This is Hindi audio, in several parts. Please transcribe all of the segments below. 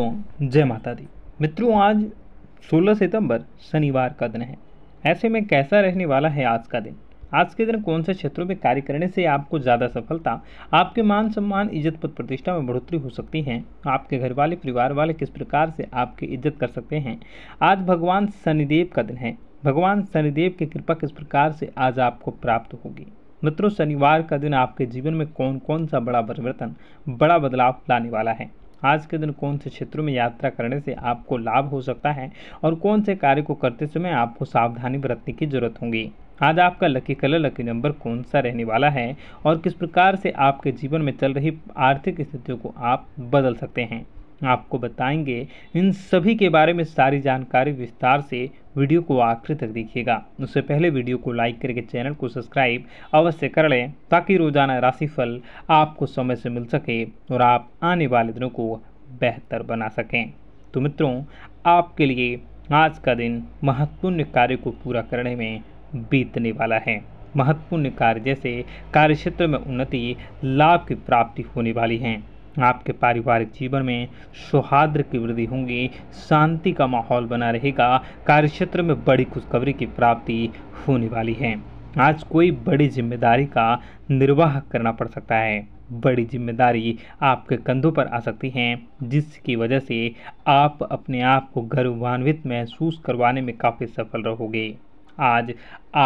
मित्रों जय माता दी मित्रों आज 16 सितंबर शनिवार का दिन है ऐसे में कैसा रहने वाला है आज का दिन आज के दिन कौन से क्षेत्रों में कार्य करने से आपको ज़्यादा सफलता आपके मान सम्मान इज्जत पद प्रतिष्ठा में बढ़ोतरी हो सकती है आपके घर वाले परिवार वाले किस प्रकार से आपकी इज्जत कर सकते हैं आज भगवान शनिदेव का दिन है भगवान शनिदेव की कृपा किस प्रकार से आज आपको प्राप्त होगी मित्रों शनिवार का दिन आपके जीवन में कौन कौन सा बड़ा परिवर्तन बड़ा बदलाव लाने वाला है आज के दिन कौन से क्षेत्रों में यात्रा करने से आपको लाभ हो सकता है और कौन से कार्य को करते समय आपको सावधानी बरतने की जरूरत होगी आज आपका लकी कलर लकी नंबर कौन सा रहने वाला है और किस प्रकार से आपके जीवन में चल रही आर्थिक स्थितियों को आप बदल सकते हैं आपको बताएंगे इन सभी के बारे में सारी जानकारी विस्तार से वीडियो को आखिर तक देखिएगा उससे पहले वीडियो को लाइक करके चैनल को सब्सक्राइब अवश्य कर लें ताकि रोजाना राशिफल आपको समय से मिल सके और आप आने वाले दिनों को बेहतर बना सकें तो मित्रों आपके लिए आज का दिन महत्वपूर्ण कार्य को पूरा करने में बीतने वाला है महत्वपूर्ण कार्य जैसे कार्यक्षेत्र में उन्नति लाभ की प्राप्ति होने वाली हैं आपके पारिवारिक जीवन में सौहार्द की वृद्धि होगी शांति का माहौल बना रहेगा कार्य क्षेत्र में बड़ी खुशखबरी की प्राप्ति होने वाली है आज कोई बड़ी जिम्मेदारी का निर्वाह करना पड़ सकता है बड़ी जिम्मेदारी आपके कंधों पर आ सकती है जिसकी वजह से आप अपने आप को गर्वान्वित महसूस करवाने में काफ़ी सफल रहोगे आज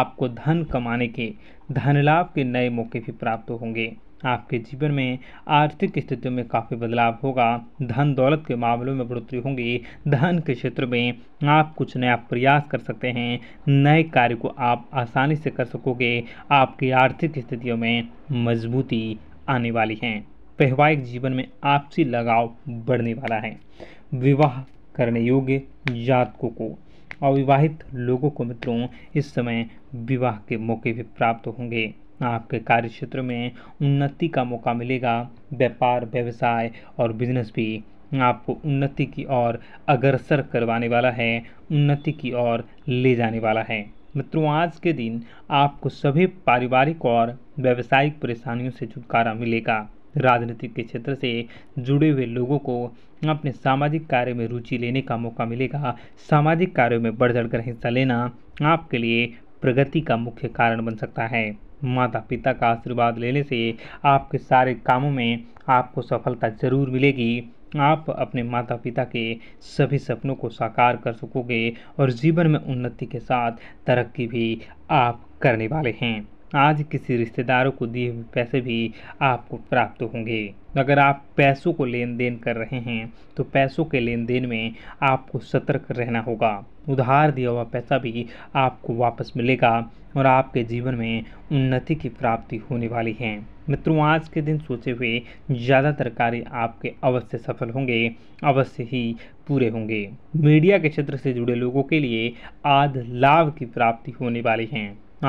आपको धन कमाने के धन लाभ के नए मौके भी प्राप्त होंगे आपके जीवन में आर्थिक स्थिति में काफ़ी बदलाव होगा धन दौलत के मामलों में बढ़ोतरी होगी धन के क्षेत्र में आप कुछ नया प्रयास कर सकते हैं नए कार्य को आप आसानी से कर सकोगे आपकी आर्थिक स्थितियों में मजबूती आने वाली है वैवाहिक जीवन में आपसी लगाव बढ़ने वाला है विवाह करने योग्य जातकों को अविवाहित लोगों को मित्रों इस समय विवाह के मौके भी प्राप्त होंगे आपके कार्य क्षेत्र में उन्नति का मौका मिलेगा व्यापार व्यवसाय और बिजनेस भी आपको उन्नति की ओर अग्रसर करवाने वाला है उन्नति की ओर ले जाने वाला है मित्रों आज के दिन आपको सभी पारिवारिक और व्यावसायिक परेशानियों से छुटकारा मिलेगा राजनीतिक के क्षेत्र से जुड़े हुए लोगों को अपने सामाजिक कार्य में रुचि लेने का मौका मिलेगा सामाजिक कार्यों में बढ़ चढ़ कर हिस्सा लेना आपके लिए प्रगति का मुख्य कारण बन सकता है माता पिता का आशीर्वाद लेने से आपके सारे कामों में आपको सफलता जरूर मिलेगी आप अपने माता पिता के सभी सपनों को साकार कर सकोगे और जीवन में उन्नति के साथ तरक्की भी आप करने वाले हैं आज किसी रिश्तेदारों को दिए हुए पैसे भी आपको प्राप्त होंगे अगर आप पैसों को लेन देन कर रहे हैं तो पैसों के लेन देन में आपको सतर्क रहना होगा उधार दिया हुआ पैसा भी आपको वापस मिलेगा और आपके जीवन में उन्नति की प्राप्ति होने वाली है मित्रों आज के दिन सोचे हुए ज़्यादातर कार्य आपके अवश्य सफल होंगे अवश्य ही पूरे होंगे मीडिया के क्षेत्र से जुड़े लोगों के लिए आज लाभ की प्राप्ति होने वाली है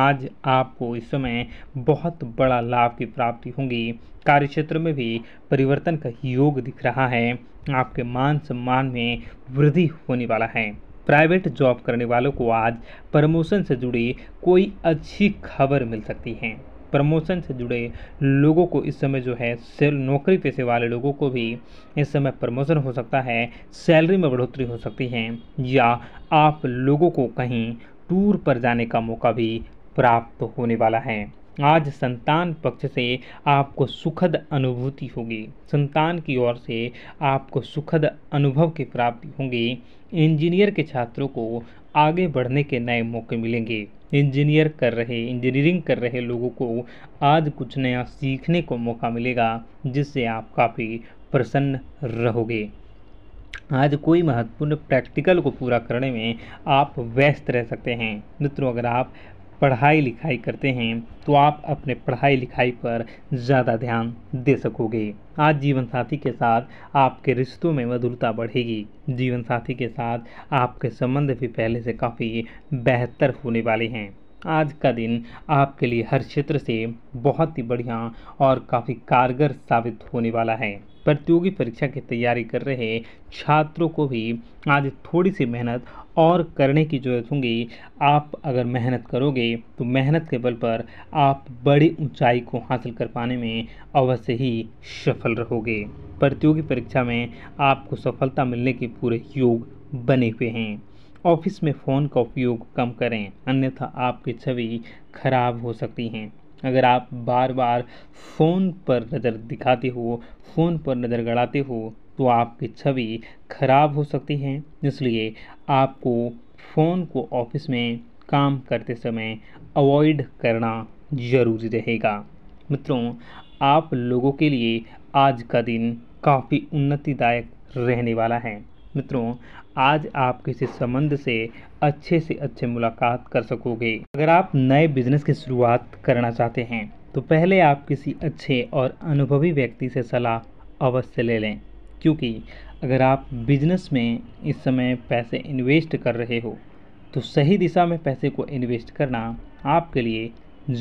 आज आपको इस समय बहुत बड़ा लाभ की प्राप्ति होगी कार्य क्षेत्र में भी परिवर्तन का योग दिख रहा है आपके मान सम्मान में वृद्धि होने वाला है प्राइवेट जॉब करने वालों को आज प्रमोशन से जुड़ी कोई अच्छी खबर मिल सकती है प्रमोशन से जुड़े लोगों को इस समय जो है सेल नौकरी पेशे वाले लोगों को भी इस समय प्रमोशन हो सकता है सैलरी में बढ़ोतरी हो सकती है या आप लोगों को कहीं टूर पर जाने का मौका भी प्राप्त होने वाला है आज संतान पक्ष से आपको सुखद अनुभूति होगी संतान की ओर से आपको सुखद अनुभव की प्राप्ति होंगी इंजीनियर के छात्रों को आगे बढ़ने के नए मौके मिलेंगे इंजीनियर कर रहे इंजीनियरिंग कर रहे लोगों को आज कुछ नया सीखने को मौका मिलेगा जिससे आप काफ़ी प्रसन्न रहोगे आज कोई महत्वपूर्ण प्रैक्टिकल को पूरा करने में आप व्यस्त रह सकते हैं मित्रों अगर आप पढ़ाई लिखाई करते हैं तो आप अपने पढ़ाई लिखाई पर ज़्यादा ध्यान दे सकोगे आज जीवन साथी के साथ आपके रिश्तों में मधुरता बढ़ेगी जीवन साथी के साथ आपके संबंध भी पहले से काफ़ी बेहतर होने वाले हैं आज का दिन आपके लिए हर क्षेत्र से बहुत ही बढ़िया और काफ़ी कारगर साबित होने वाला है प्रतियोगी परीक्षा की तैयारी कर रहे छात्रों को भी आज थोड़ी सी मेहनत और करने की ज़रूरत होगी आप अगर मेहनत करोगे तो मेहनत के बल पर आप बड़ी ऊंचाई को हासिल कर पाने में अवश्य ही सफल रहोगे प्रतियोगी परीक्षा में आपको सफलता मिलने के पूरे योग बने हुए हैं ऑफिस में फ़ोन का उपयोग कम करें अन्यथा आपकी छवि खराब हो सकती हैं अगर आप बार बार फ़ोन पर नज़र दिखाते हो फ़ोन पर नज़र गड़ाते हो तो आपकी छवि खराब हो सकती है इसलिए आपको फ़ोन को ऑफिस में काम करते समय अवॉइड करना ज़रूरी रहेगा मित्रों आप लोगों के लिए आज का दिन काफ़ी उन्नतिदायक रहने वाला है मित्रों आज आप किसी संबंध से अच्छे से अच्छे मुलाकात कर सकोगे अगर आप नए बिजनेस की शुरुआत करना चाहते हैं तो पहले आप किसी अच्छे और अनुभवी व्यक्ति से सलाह अवश्य ले लें क्योंकि अगर आप बिजनेस में इस समय पैसे इन्वेस्ट कर रहे हो तो सही दिशा में पैसे को इन्वेस्ट करना आपके लिए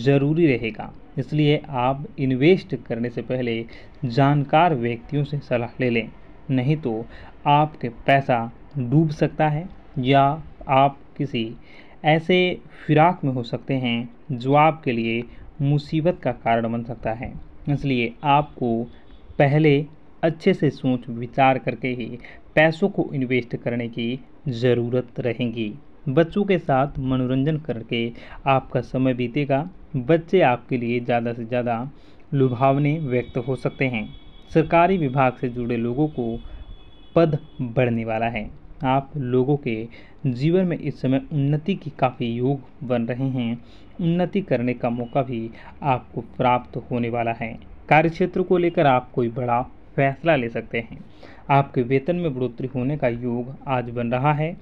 ज़रूरी रहेगा इसलिए आप इन्वेस्ट करने से पहले जानकार व्यक्तियों से सलाह ले लें नहीं तो आपके पैसा डूब सकता है या आप किसी ऐसे फिराक में हो सकते हैं जो आपके लिए मुसीबत का कारण बन सकता है इसलिए आपको पहले अच्छे से सोच विचार करके ही पैसों को इन्वेस्ट करने की ज़रूरत रहेगी बच्चों के साथ मनोरंजन करके आपका समय बीतेगा बच्चे आपके लिए ज़्यादा से ज़्यादा लुभावने व्यक्त हो सकते हैं सरकारी विभाग से जुड़े लोगों को पद बढ़ने वाला है आप लोगों के जीवन में इस समय उन्नति की काफ़ी योग बन रहे हैं उन्नति करने का मौका भी आपको प्राप्त होने वाला है कार्य क्षेत्र को लेकर आप कोई बड़ा फैसला ले सकते हैं आपके वेतन में बढ़ोतरी होने का योग आज बन रहा है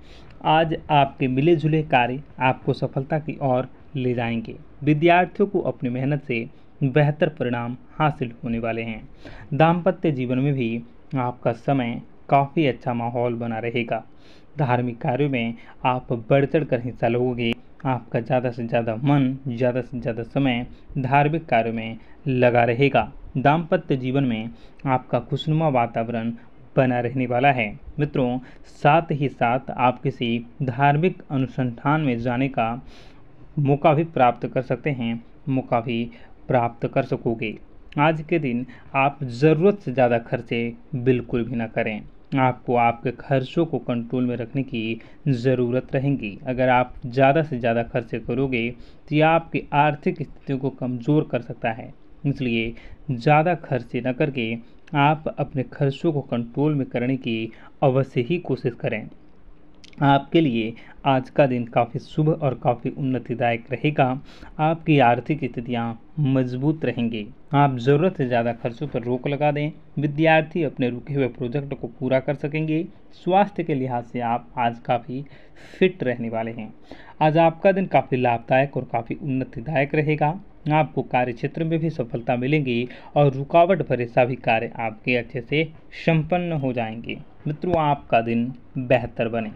आज आपके मिले जुले कार्य आपको सफलता की ओर ले जाएंगे विद्यार्थियों को अपनी मेहनत से बेहतर परिणाम हासिल होने वाले हैं दाम्पत्य जीवन में भी आपका समय काफ़ी अच्छा माहौल बना रहेगा धार्मिक कार्यों में आप बढ़ चढ़ कर हिस्सा लोगे आपका ज़्यादा से ज़्यादा मन ज़्यादा से ज़्यादा समय धार्मिक कार्यों में लगा रहेगा दाम्पत्य जीवन में आपका खुशनुमा वातावरण बना रहने वाला है मित्रों साथ ही साथ आप किसी धार्मिक अनुसंधान में जाने का मौका भी प्राप्त कर सकते हैं मौका भी प्राप्त कर सकोगे आज के दिन आप ज़रूरत से ज़्यादा खर्चे बिल्कुल भी ना करें आपको आपके खर्चों को कंट्रोल में रखने की ज़रूरत रहेगी अगर आप ज़्यादा से ज़्यादा खर्चे करोगे तो यह आपकी आर्थिक स्थितियों को कमज़ोर कर सकता है इसलिए ज़्यादा खर्चे न करके आप अपने खर्चों को कंट्रोल में करने की अवश्य ही कोशिश करें आपके लिए आज का दिन काफ़ी शुभ और काफ़ी उन्नतिदायक रहेगा आपकी आर्थिक स्थितियाँ मजबूत रहेंगी आप ज़रूरत से ज़्यादा खर्चों पर रोक लगा दें विद्यार्थी अपने रुके हुए प्रोजेक्ट को पूरा कर सकेंगे स्वास्थ्य के लिहाज से आप आज काफ़ी फिट रहने वाले हैं आज आपका दिन काफ़ी लाभदायक और काफ़ी उन्नतिदायक रहेगा आपको कार्य क्षेत्र में भी सफलता मिलेगी और रुकावट भरे सभी कार्य आपके अच्छे से संपन्न हो जाएंगे मित्रों आपका दिन बेहतर बने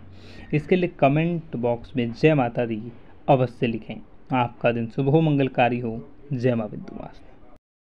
इसके लिए कमेंट बॉक्स में जय माता दी अवश्य लिखें आपका दिन शुभ हो मंगलकारी हो जय माँ विद्वास